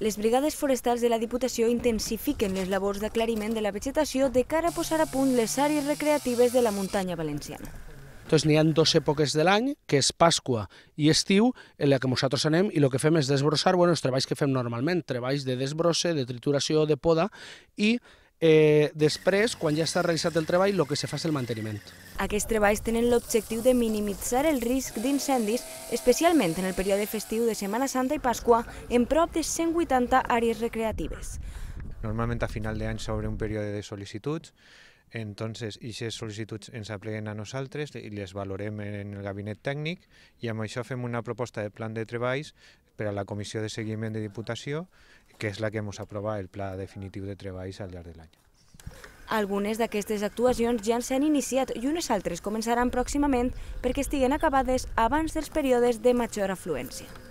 Les brigades forestals de la Diputació intensifiquen les labors d'aclariment de la vegetació de cara a posar a punt les àrees recreatives de la muntanya valenciana. Entonces n'hi ha dos èpoques de l'any, que és Pasqua i estiu, en la que nosaltres anem i el que fem és desbrossar bueno, els treballs que fem normalment, treballs de desbrosse, de trituració, de poda, i Eh, després, quan ja està realitzat el treball, el que se fa és el manteniment. Aquests treballs tenen l'objectiu de minimitzar el risc d'incendis, especialment en el període festiu de Setmana Santa i Pasqua, en prop de 180 àrees recreatives. Normalment a final d'any s'obre un període de sol·licituds, entonces, aquestes sol·licituds ens apleguen a nosaltres i les valorem en el gabinet tècnic i amb això fem una proposta de plan de treballs per a la Comissió de Seguiment de Diputació, que és la que ens aprova el pla definitiu de treballs al llarg de l'any. Algunes d'aquestes actuacions ja s'han iniciat i unes altres començaran pròximament perquè estiguen acabades abans dels períodes de major afluència.